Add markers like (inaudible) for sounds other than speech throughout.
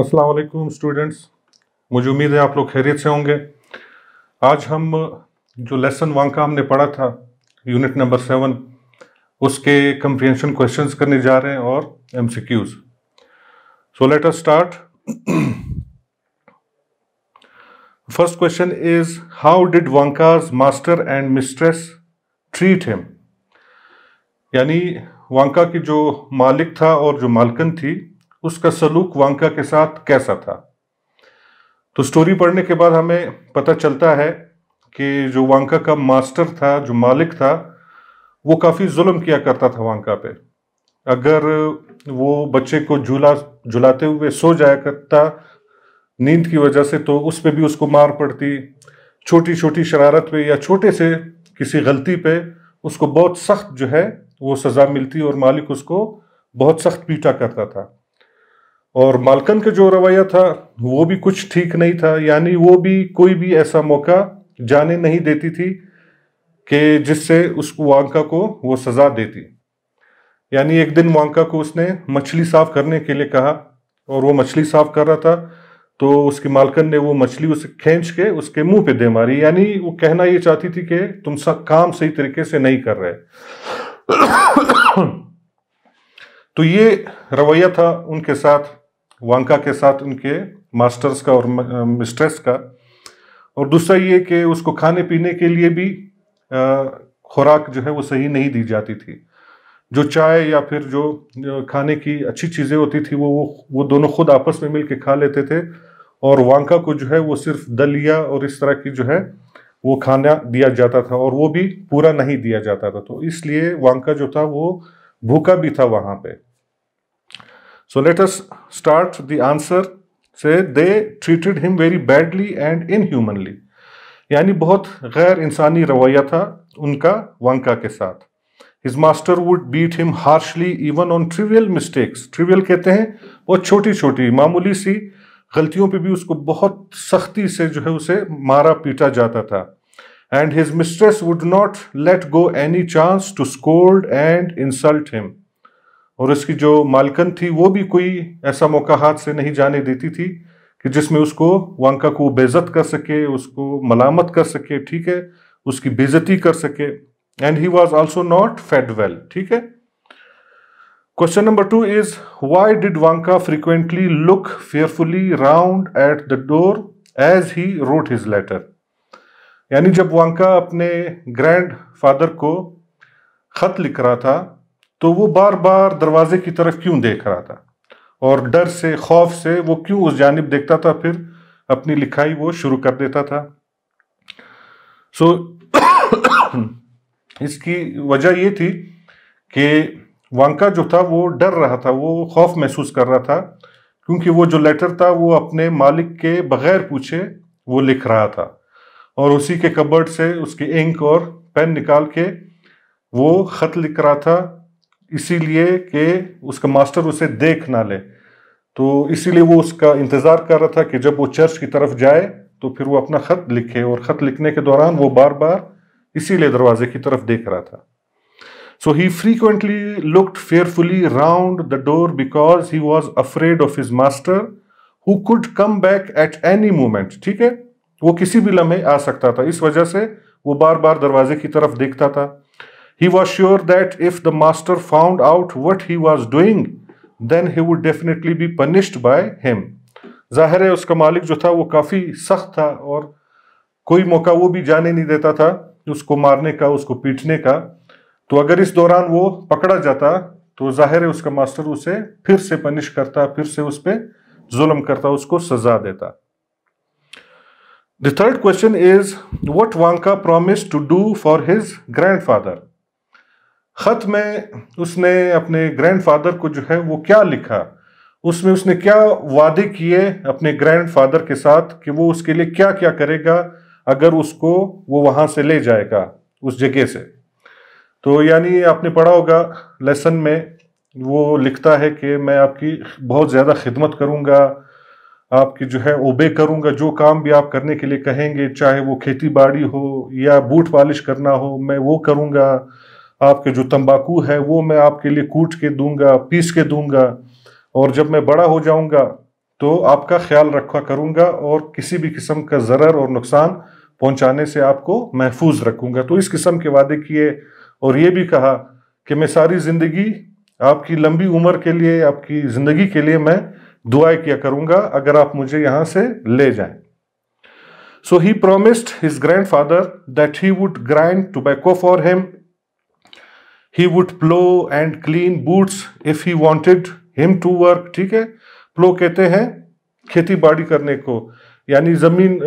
असलकुम स्टूडेंट्स मुझे उम्मीद है आप लोग खैरियत से होंगे आज हम जो लेसन वन का हमने पढ़ा था यूनिट नंबर सेवन उसके कंप्रिहेंशन क्वेश्चंस करने जा रहे हैं और MCQs so let us start first question is how did Vanka's master and mistress treat him यानी वांका की जो मालिक था और जो मालकन थी उसका सलूक वांका के साथ कैसा था तो स्टोरी पढ़ने के बाद हमें पता चलता है कि जो वांका का मास्टर था जो मालिक था वो काफ़ी जुल्म किया करता था वांका पे अगर वो बच्चे को झूला झुलाते हुए सो जाया करता नींद की वजह से तो उस पर भी उसको मार पड़ती छोटी छोटी शरारत पे या छोटे से किसी गलती पे उसको बहुत सख्त जो है वो सज़ा मिलती और मालिक उसको बहुत सख्त पीटा करता था और मालकन का जो रवैया था वो भी कुछ ठीक नहीं था यानी वो भी कोई भी ऐसा मौका जाने नहीं देती थी कि जिससे उस वांका को वो सज़ा देती यानी एक दिन वांका को उसने मछली साफ करने के लिए कहा और वो मछली साफ कर रहा था तो उसकी मालकन ने वो मछली उसे खींच के उसके मुंह पे दे मारी यानी वो कहना ये चाहती थी कि तुम सब काम सही तरीके से नहीं कर रहे (coughs) तो ये रवैया था उनके साथ वांका के साथ उनके मास्टर्स का और मिस्ट्रेस का और दूसरा ये कि उसको खाने पीने के लिए भी खुराक जो है वो सही नहीं दी जाती थी जो चाय या फिर जो खाने की अच्छी चीज़ें होती थी वो वो दोनों खुद आपस में मिल के खा लेते थे और वांका को जो है वो सिर्फ दलिया और इस तरह की जो है वो खाना दिया जाता था और वो भी पूरा नहीं दिया जाता था तो इसलिए वांका जो था वो भूखा भी था वहाँ पे So let us start the answer. Say they treated him very badly and inhumanly. यानी बहुत गैर इंसानी रवैया था उनका वंका के साथ his master would beat him harshly even on trivial mistakes trivial कहते हैं बहुत छोटी छोटी मामूली सी गलतियों पे भी उसको बहुत सख्ती से जो है उसे मारा पीटा जाता था and his mistress would not let go any chance to scold and insult him और इसकी जो मालकन थी वो भी कोई ऐसा मौका हाथ से नहीं जाने देती थी कि जिसमें उसको वांका को बेजत कर सके उसको मलामत कर सके ठीक है उसकी बेजती कर सके and he was also not fed well ठीक है question number two is why did Vanka frequently look fearfully round at the door as he wrote his letter यानी जब वांका अपने ग्रैंड फादर को खत लिख रहा था तो वो बार बार दरवाजे की तरफ क्यों देख रहा था और डर से खौफ से वो क्यों उस जानब देखता था फिर अपनी लिखाई वो शुरू कर देता था सो (coughs) इसकी वजह ये थी कि वांका जो था वो डर रहा था वो खौफ महसूस कर रहा था क्योंकि वो जो लेटर था वो अपने मालिक के बगैर पूछे वो लिख रहा था और उसी के कबर्ड से उसके इंक और पेन निकाल के वो ख़त लिख रहा था इसीलिए कि उसका मास्टर उसे देख ना ले तो इसीलिए वो उसका इंतज़ार कर रहा था कि जब वो चर्च की तरफ जाए तो फिर वो अपना ख़त लिखे और ख़त लिखने के दौरान वो बार बार इसीलिए दरवाजे की तरफ देख रहा था so he frequently looked fearfully round the door because he was afraid of his master who could come back at any moment ठीक है वो किसी भी लम्हे आ सकता था इस वजह से वो बार बार दरवाजे की तरफ देखता था He was sure that if the master found out what he was doing, then he would definitely be punished by him. ज़ाहिर है उसका मालिक जो था वो काफ़ी सख्त था और कोई मौका वो भी जाने नहीं देता था उसको मारने का उसको पीटने का तो अगर इस दौरान वो पकड़ा जाता तो ज़ाहिर है उसका मास्टर उसे फिर से पनिश करता फिर से उस पर जुल्म करता उसको सजा देता the third question is what Vanka promise to do for his grandfather ख़त में उसने अपने ग्रैंडफादर को जो है वो क्या लिखा उसमें उसने क्या वादे किए अपने ग्रैंडफादर के साथ कि वो उसके लिए क्या क्या करेगा अगर उसको वो वहां से ले जाएगा उस जगह से तो यानी आपने पढ़ा होगा लेसन में वो लिखता है कि मैं आपकी बहुत ज़्यादा खिदमत करूँगा आपकी जो है ओबे करूंगा जो काम भी आप करने के लिए कहेंगे चाहे वो खेती बाड़ी हो या बूट पॉलिश करना हो मैं वो करूँगा आपके जो तंबाकू है वो मैं आपके लिए कूट के दूंगा पीस के दूंगा और जब मैं बड़ा हो जाऊंगा तो आपका ख्याल रखा करूंगा और किसी भी किस्म का ज़रर और नुकसान पहुंचाने से आपको महफूज रखूंगा तो इस किस्म के वादे किए और ये भी कहा कि मैं सारी ज़िंदगी आपकी लंबी उम्र के लिए आपकी ज़िंदगी के लिए मैं दुआएं किया करूंगा अगर आप मुझे यहाँ से ले जाएं promised his grandfather that he would would to बैको for him he would plough and clean boots if he wanted him to work ठीक है प्लो कहते हैं खेती बाड़ी करने को यानी ज़मीन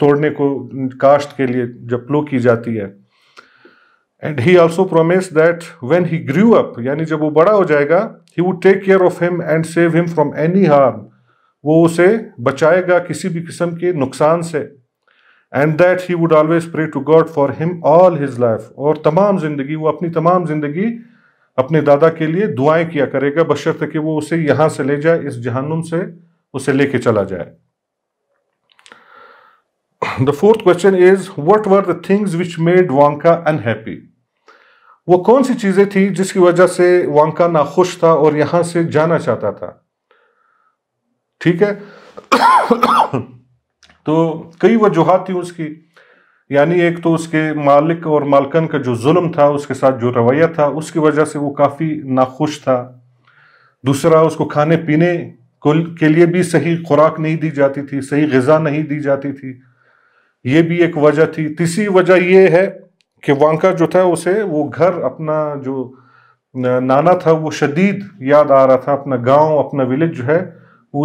तोड़ने को काश्त के लिए जब प्लो की जाती है and he also promise that when he grew up यानी जब वो बड़ा हो जाएगा he would take care of him and save him from any harm वो उसे बचाएगा किसी भी किस्म के नुकसान से and that he would always pray to God for him all his life और तमाम जिंदगी वो अपनी तमाम जिंदगी अपने दादा के लिए दुआएं किया करेगा बशर्ते कि वो उसे यहां से ले जाए इस जहनुम से उसे लेके चला जाए the fourth question is what were the things which made Vanka unhappy वो कौन सी चीजें थी जिसकी वजह से वांका नाखुश था और यहां से जाना चाहता था ठीक है तो कई वजूहत थी उसकी यानी एक तो उसके मालिक और मालकन का जो जुल्म था उसके साथ जो रवैया था उसकी वजह से वो काफ़ी नाखुश था दूसरा उसको खाने पीने के लिए भी सही खुराक नहीं दी जाती थी सही गज़ा नहीं दी जाती थी ये भी एक वजह थी तीसरी वजह यह है कि वांका जो था उसे वो घर अपना जो नाना था वो शदीद याद आ रहा था अपना गांव अपना विलेज जो है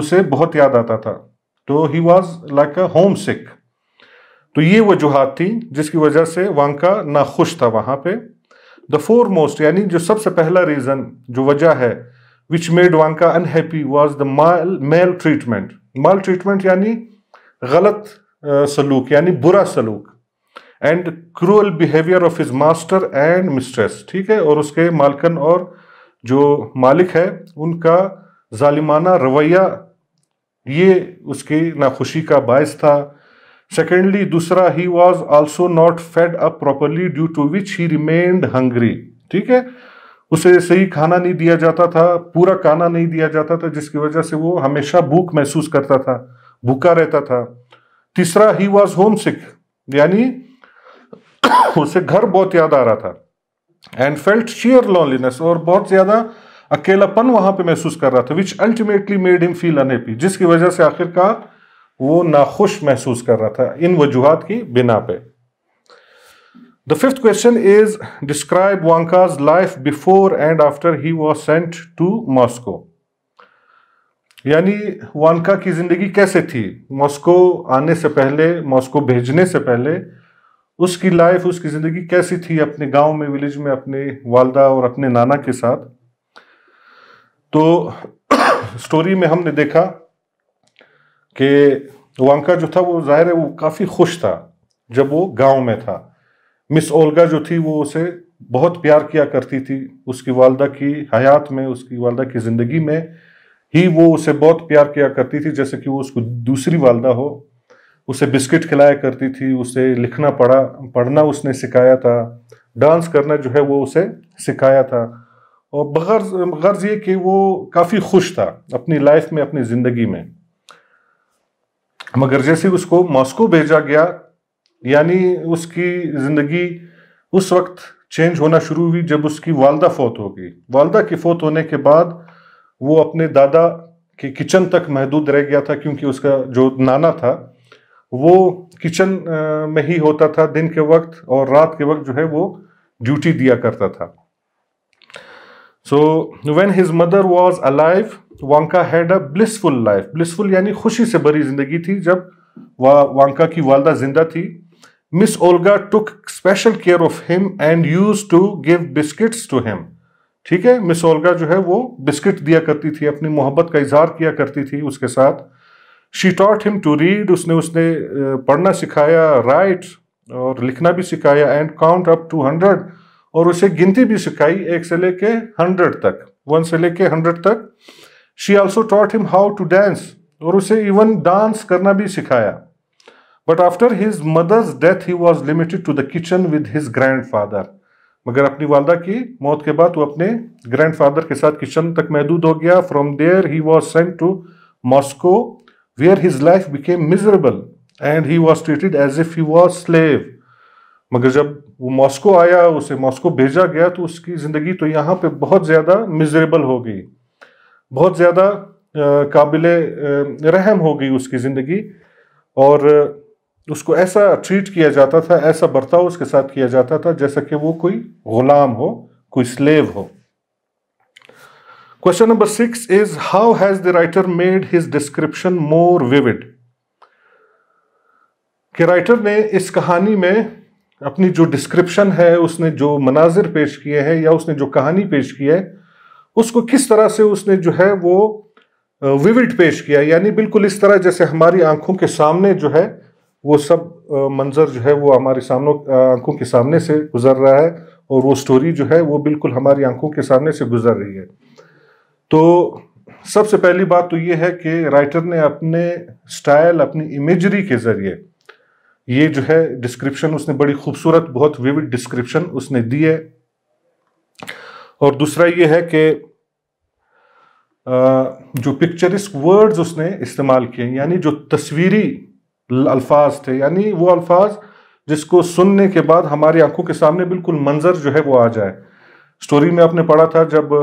उसे बहुत याद आता था तो he was like a homesick तो ये वजूहत थी जिसकी वजह से वांका नाखुश था वहाँ पे द फोर मोस्ट यानी जो सबसे पहला रीज़न जो वजह है which made Vanka unhappy was the maltreatment maltreatment यानी गलत सलूक यानी बुरा सलूक and cruel behaviour of his master and mistress ठीक है और उसके मालकन और जो मालिक है उनका जालिमाना रवैया ये उसकी नाखुशी का बायस था सेकेंडली दूसरा he was also not fed up properly due to which he remained hungry ठीक है उसे सही खाना नहीं दिया जाता था पूरा खाना नहीं दिया जाता था जिसकी वजह से वो हमेशा भूख महसूस करता था भूखा रहता था तीसरा ही वॉज होम सिक यानी (coughs) उसे घर बहुत याद आ रहा था एंड फेल्ट शेयर लॉन्लीनेस और बहुत ज़्यादा अकेलापन वहां पे महसूस कर रहा था which ultimately made him feel unhappy जिसकी वजह से आखिरकार वो नाखुश महसूस कर रहा था इन वजूहत की बिना पे the fifth question is describe Vanka's life before and after he was sent to Moscow यानी वानका की ज़िंदगी कैसे थी मॉस्को आने से पहले मॉस्को भेजने से पहले उसकी लाइफ उसकी ज़िंदगी कैसी थी अपने गांव में विलेज में अपने वालदा और अपने नाना के साथ तो स्टोरी (coughs) में हमने देखा कि वंका जो था वो जाहिर है वो काफ़ी खुश था जब वो गांव में था मिस ओल्गा जो थी वो उसे बहुत प्यार किया करती थी उसकी वालदा की हयात में उसकी वालदा की ज़िंदगी में ही वो उसे बहुत प्यार किया करती थी जैसे कि वो उसको दूसरी वालदा हो उसे बिस्किट खिलाया करती थी उसे लिखना पढ़ा पढ़ना उसने सिखाया था डांस करना जो है वो उसे सिखाया था और बगर्ज गर्ज ये कि वो काफ़ी खुश था अपनी लाइफ में अपनी ज़िंदगी में मगर जैसे उसको मॉस्को भेजा गया यानी उसकी ज़िंदगी उस वक्त चेंज होना शुरू हुई जब उसकी वालदा फौत हो गई वालदा की फौत होने के बाद वो अपने दादा के किचन तक महदूद रह गया था क्योंकि उसका जो नाना था वो किचन में ही होता था दिन के वक्त और रात के वक्त जो है वो ड्यूटी दिया करता था when his mother was alive Vanka had a blissful life blissful यानी खुशी से भरी जिंदगी थी जब वा वांका की वालदा जिंदा थी Miss Olga took special care of him and used to give biscuits to him ठीक है मिस ओल्गा जो है वो बिस्किट दिया करती थी अपनी मोहब्बत का इजहार किया करती थी उसके साथ she taught him to read उसने उसने पढ़ना सिखाया राइट और लिखना भी सिखाया and count up to hundred और उसे गिनती भी सिखाई एक से लेके हंड्रेड तक वन से लेके हंड्रेड तक she also taught him how to dance और उसे इवन डांस करना भी सिखाया but after his mother's death he was limited to the kitchen with his grandfather मगर अपनी वालदा की मौत के बाद वो अपने ग्रैंड फादर के साथ किचन तक महदूद हो गया from there he was sent to Moscow where his life became miserable and he was treated as if he was slave मगर जब वो मॉस्को आया उसे मॉस्को भेजा गया तो उसकी ज़िंदगी तो यहाँ पे बहुत ज़्यादा मिजरेबल हो गई बहुत ज़्यादा काबिल रहम हो गई उसकी ज़िंदगी और उसको ऐसा ट्रीट किया जाता था ऐसा बर्ताव उसके साथ किया जाता था जैसा कि वो कोई गुलाम हो कोई स्लेव हो question number six is how has the writer made his description more vivid कि राइटर ने इस कहानी में अपनी जो डिस्क्रिप्शन है उसने जो मनाजिर पेश किए हैं या उसने जो कहानी पेश की है उसको किस तरह से उसने जो है वो विविड पेश किया यानी बिल्कुल इस तरह जैसे हमारी आंखों के सामने जो है वो सब मंज़र जो है वो हमारे सामने आंखों के सामने से गुजर रहा है और वो स्टोरी जो है वो बिल्कुल हमारी आंखों के सामने से गुजर रही है तो सबसे पहली बात तो ये है कि राइटर ने अपने स्टाइल अपनी इमेजरी के ज़रिए ये जो है डिस्क्रिप्शन उसने बड़ी खूबसूरत बहुत विविड डिस्क्रिप्शन उसने दी है और दूसरा ये है कि जो पिक्चरिस्क वर्ड्स उसने इस्तेमाल किए यानी जो तस्वीरी अल्फाज थे यानी वो अल्फाज जिसको सुनने के बाद हमारी आंखों के सामने बिल्कुल मंजर जो है वो आ जाए स्टोरी में आपने पढ़ा था जब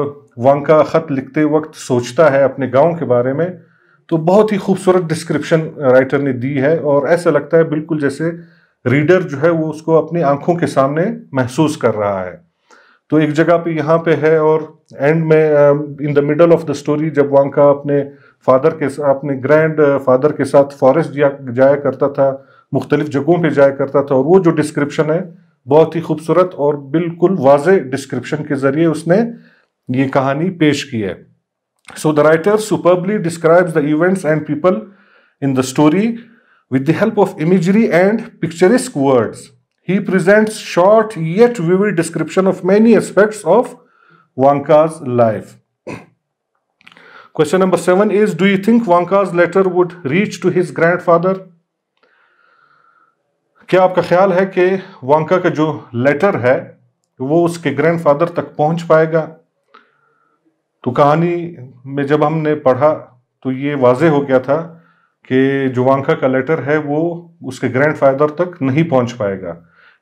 वांका ख़त लिखते वक्त सोचता है अपने गांव के बारे में तो बहुत ही खूबसूरत डिस्क्रिप्शन राइटर uh, ने दी है और ऐसा लगता है बिल्कुल जैसे रीडर जो है वो उसको अपनी आंखों के सामने महसूस कर रहा है तो एक जगह पे यहाँ पे है और एंड में in the middle of the story जब वांका अपने फादर uh, के साथ अपने ग्रैंड फादर के साथ फॉरेस्ट जाया करता था मुख्तलिफ जगहों पे जाया करता था और वो जो डिस्क्रिप्शन है बहुत ही खूबसूरत और बिल्कुल वाज डिस्क्रिप्शन के ज़रिए उसने ये कहानी पेश की है So the writer superbly describes the events and people in the story with the help of imagery and picturesque words. He presents short yet vivid description of many aspects of Wonka's life. Question number seven is Do you think Wonka's letter would reach to his grandfather? क्या आपका ख्याल है कि वांका का जो letter है वो उसके ग्रैंडफादर तक पहुंच पाएगा तो कहानी में जब हमने पढ़ा तो ये वाजह हो गया था कि जुवांखा का लेटर है वो उसके ग्रैंड फादर तक नहीं पहुंच पाएगा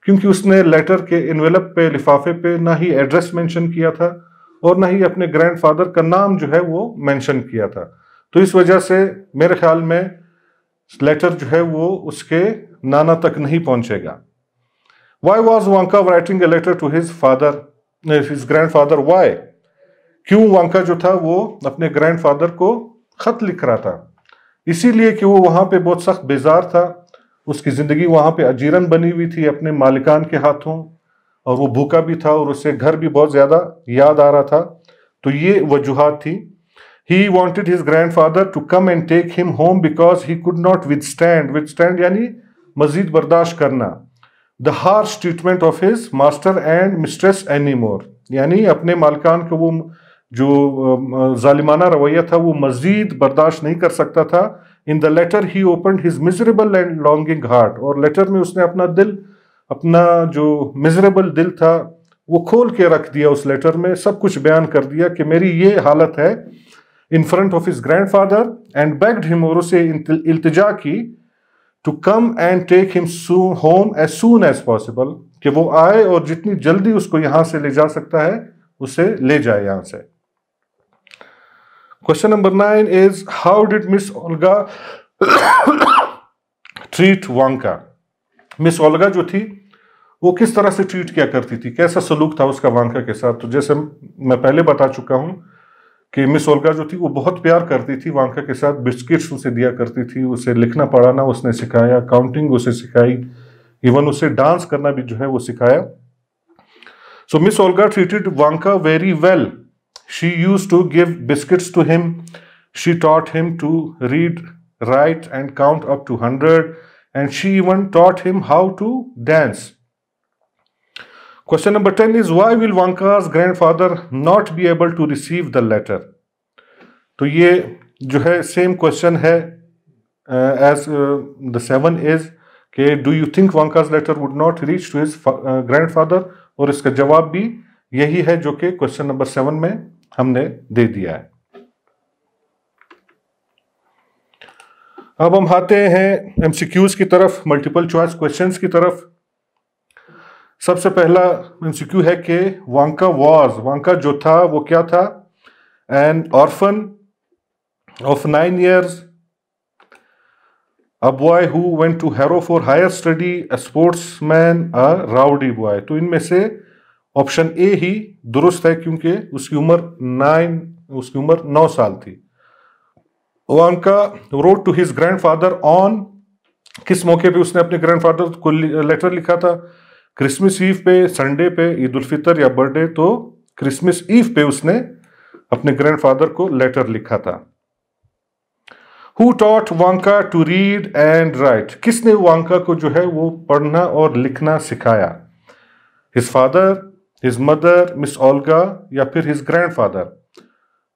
क्योंकि उसने लेटर के इन्वेलप पे लिफाफे पे ना ही एड्रेस मेंशन किया था और ना ही अपने ग्रैंड फादर का नाम जो है वो मेंशन किया था तो इस वजह से मेरे ख्याल में लेटर जो है वो उसके नाना तक नहीं पहुंचेगा why was Vanka writing letter to his father his grandfather why क्यों वांका जो था वो अपने ग्रैंडफादर को खत लिख रहा था इसीलिए कि वो वहाँ पे बहुत सख्त बेजार था उसकी ज़िंदगी वहाँ पे अजीरन बनी हुई थी अपने मालिकान के हाथों और वो भूखा भी था और उसे घर भी बहुत ज़्यादा याद आ रहा था तो ये वजूहत थी he wanted his grandfather to come and take him home because he could not withstand withstand यानी मजीद बर्दाश्त करना the harsh treatment of his master and mistress any more यानी अपने मालकान को वो जो जालिमाना रवैया था वो मज़ीद बर्दाश्त नहीं कर सकता था in the letter he open his miserable and longing heart और लेटर में उसने अपना दिल अपना जो मिजरेबल दिल था वो खोल के रख दिया उस लेटर में सब कुछ बयान कर दिया कि मेरी ये हालत है in front of his grandfather and begged him और उसे इल्तजा की to come and take him home as soon as possible कि वो आए और जितनी जल्दी उसको यहाँ से ले जा सकता है उसे ले जाए यहाँ से Question number nine is How did Miss Olga treat Vanka Miss Olga जो थी वो किस तरह से ट्रीट किया करती थी कैसा सलूक था उसका वांका के साथ तो जैसे मैं पहले बता चुका हूं कि मिस ओलगा जो थी वो बहुत प्यार करती थी वांका के साथ बिस्किट्स उसे दिया करती थी उसे लिखना पढ़ाना उसने सिखाया काउंटिंग उसे सिखाई इवन उसे डांस करना भी जो है वो सिखाया so Miss Olga treated Vanka very well She used to give biscuits to him. She taught him to read, write, and count up to 100. And she even taught him how to dance. Question number 10 is why will Vanka's grandfather not be able to receive the letter? तो ये जो है same question है uh, uh, the seven is do you think you think letter would not reach to his grand uh, grandfather? और इसका जवाब भी यही है जो कि क्वेश्चन नंबर सेवन में हमने दे दिया है अब हम आते हैं एमसीक्यूज की तरफ मल्टीपल चॉइस क्वेश्चंस की तरफ सबसे पहला एमसीक्यू है कि वांका वॉज वांका जो था वो क्या था an orphan of nine years a boy who went to Harrow for higher study a sportsman a rowdy boy तो इनमें से ऑप्शन ए ही दुरुस्त है क्योंकि उसकी उम्र नाइन उसकी उम्र नौ साल थी ओवांका wrote to his grandfather on किस मौके पे उसने अपने ग्रैंड फादर को लेटर लिखा था क्रिसमस ईव पे संडे पे ईद उल फितर या बर्थडे तो क्रिसमस ईव पे उसने अपने ग्रैंड फादर को लेटर लिखा था who taught Vanka to read and write किसने वांका को जो है वो पढ़ना और लिखना सिखाया his father his mother Miss Olga या फिर हिज ग्रैंड फादर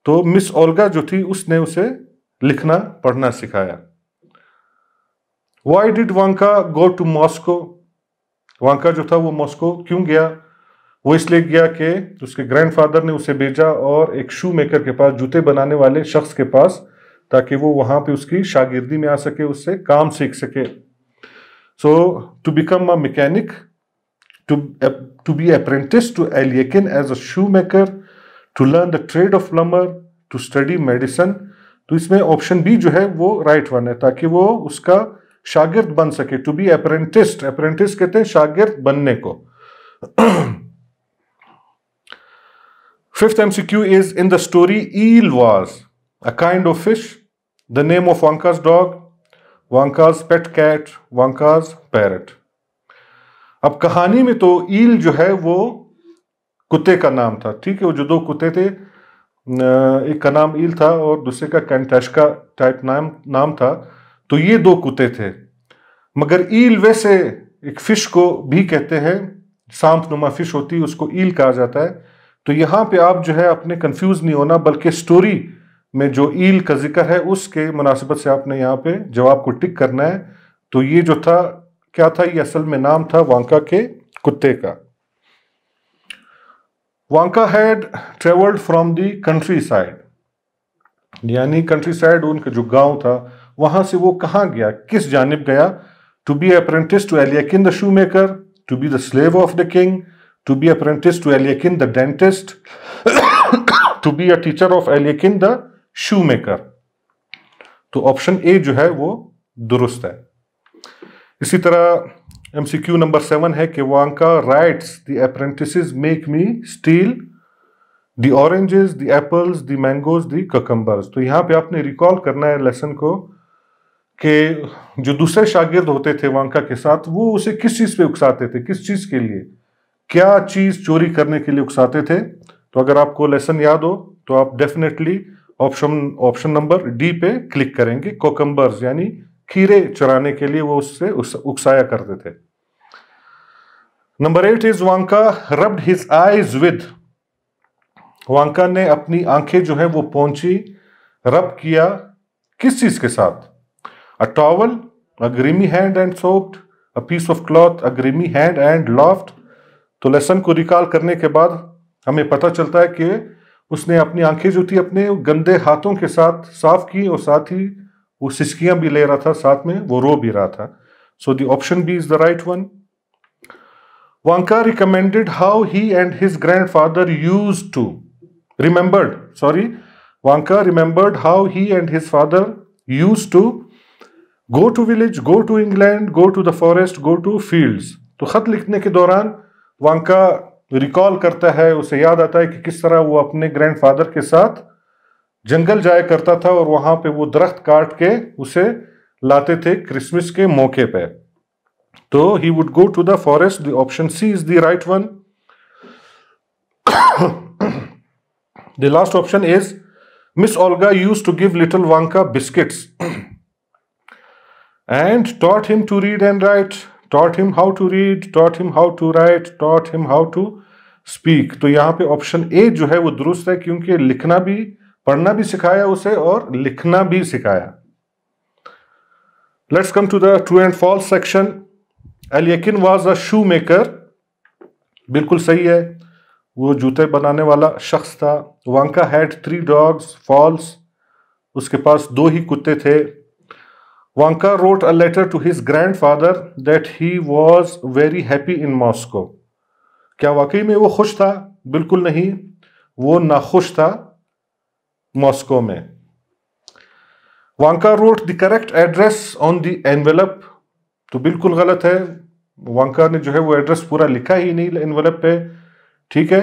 तो मिस ओल्गा जो थी उसने उसे लिखना पढ़ना सिखाया why did Vanka go to Moscow Vanka जो था वो मॉस्को क्यों गया वो इसलिए गया कि उसके ग्रैंडफादर ने उसे भेजा और एक शू मेकर के पास जूते बनाने वाले शख्स के पास ताकि वो वहां पे उसकी शागिर्दी में आ सके उससे काम सीख सके so to become a mechanic to, uh, to be apprenticed to Al as a shoemaker, to learn the trade of plumber, to study medicine. तो इसमें ऑप्शन बी जो है वो राइट right वन है ताकि वो उसका शागिर्द बन सके टू बी अप्रेंटिस्ट अप्रेंटिस कहते हैं शागिर्द बनने को fifth MCQ is in the story eel was a kind of fish the name of Vanka's dog Vanka's pet cat Vanka's parrot अब कहानी में तो ईल जो है वो कुत्ते का नाम था ठीक है वो जो दो कुत्ते थे एक का नाम ईल था और दूसरे का कैंटैशका टाइप नाम नाम था तो ये दो कुत्ते थे मगर ईल वैसे एक फिश को भी कहते हैं सांप नुमा फिश होती उसको ईल कहा जाता है तो यहाँ पे आप जो है अपने कंफ्यूज नहीं होना बल्कि स्टोरी में जो ईल का जिक्र है उसके मुनासिबत से आपने यहाँ पे जवाब को टिक करना है तो ये जो था क्या था ये असल में नाम था वांका के कुत्ते का Vanka had travelled from the countryside यानी कंट्री साइड उनका जो गांव था वहां से वो कहाँ गया किस जानब गया to be apprentice to Alyakhin the shoemaker to be the slave of the king to be apprentice to Alyakhin the dentist to be a teacher of Alyakhin the shoemaker तो option A जो है वो दुरुस्त है इसी तरह MCQ number seven है कि Vanka writes the apprentices make me steal the oranges the apples the mangoes the cucumbers तो यहाँ पे आपने रिकॉल करना है लेसन को कि जो दूसरे शागिर्द होते थे वांका के साथ वो उसे किस चीज़ पे उकसाते थे किस चीज़ के लिए क्या चीज़ चोरी करने के लिए उकसाते थे तो अगर आपको लेसन याद हो तो आप definitely option option number D पे क्लिक करेंगे कोकम्बर्स यानी खीरे चराने के लिए वो उससे उकसाया करते थे number eight is Vanka rubbed his eyes with Vanka ने अपनी आंखें जो है वो पहुंची रब किया किस चीज के साथ a towel a grimy hand and soaped a piece of cloth a grimy hand and laughed तो लेसन को रिकॉल करने के बाद हमें पता चलता है कि उसने अपनी आंखें जो थी अपने गंदे हाथों के साथ साफ की और साथ ही वो सिस्कियां भी ले रहा था साथ में वो रो भी रहा था so the option B is the right one Vanka recommended how he and his grandfather used to remembered sorry Vanka remembered how he and his father used to go to village go to England go to the forest go to field तो खत लिखने के दौरान वांका recall करता है उसे याद आता है कि किस तरह वो अपने ग्रैंड फादर के साथ जंगल जाया करता था और वहां पे वो दरख्त काट के उसे लाते थे क्रिसमस के मौके पे तो he would go to the forest the option C is the right one the last option is Miss Olga used to give little Vanka biscuits and taught him to read and write taught him how to read taught him how to write taught him how to speak तो यहाँ पे option A जो है वो दुरुस्त है क्योंकि लिखना भी पढ़ना भी सिखाया उसे और लिखना भी सिखाया let's come to the true and false section Alyakhin a shoemaker बिल्कुल सही है वो जूते बनाने वाला शख्स था Vanka had three dogs false उसके पास दो ही कुत्ते थे Vanka wrote a letter to his father that he was very happy in Moscow क्या वाकई में वो खुश था बिल्कुल नहीं वो नाखुश था मॉस्को में Vanka wrote the correct address on the envelope तो बिल्कुल गलत है वांका ने जो है वो एड्रेस पूरा लिखा ही नहीं एनवेलप पे ठीक है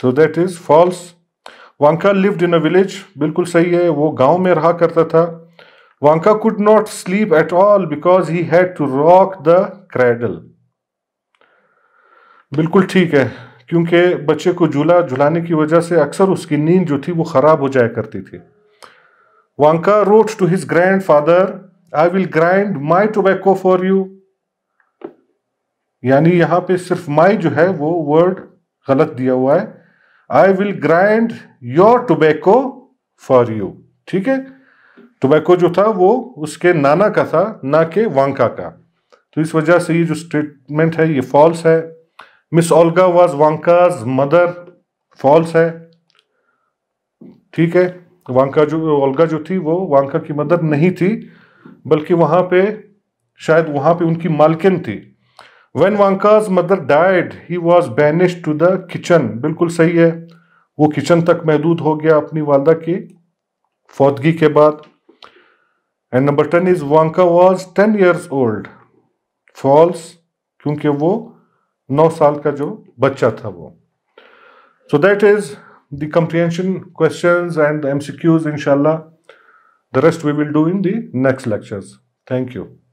तो that is false Vanka lived in a village बिल्कुल सही है वो गांव में रहा करता था Vanka could not sleep at all because he had to rock the cradle बिल्कुल ठीक है क्योंकि बच्चे को झूला झुलाने की वजह से अक्सर उसकी नींद जो थी वो ख़राब हो जाया करती थी Vanka wrote to his grandfather I will grind my tobacco for you यानी यहाँ पे सिर्फ माई जो है वो वर्ड गलत दिया हुआ है I will grind your tobacco for you ठीक है टोबैको जो था वो उसके नाना का था ना के वांका का तो इस वजह से ये जो स्टेटमेंट है ये फॉल्स है Miss Olga was Vanka's mother false है ठीक है वांका जो ओल्गा जो थी वो वांका की मदर नहीं थी बल्कि वहां पे शायद वहां पे उनकी मालकिन थी when Vanka's mother died he was banish to the kitchen बिल्कुल सही है वो किचन तक महदूद हो गया अपनी वालदा की फौतगी के बाद and number ten is Vanka was ten years old false क्योंकि वो नौ साल का जो बच्चा था वो so that is the comprehension question and क्यूज इनशाला the rest we will do in the next lectures thank you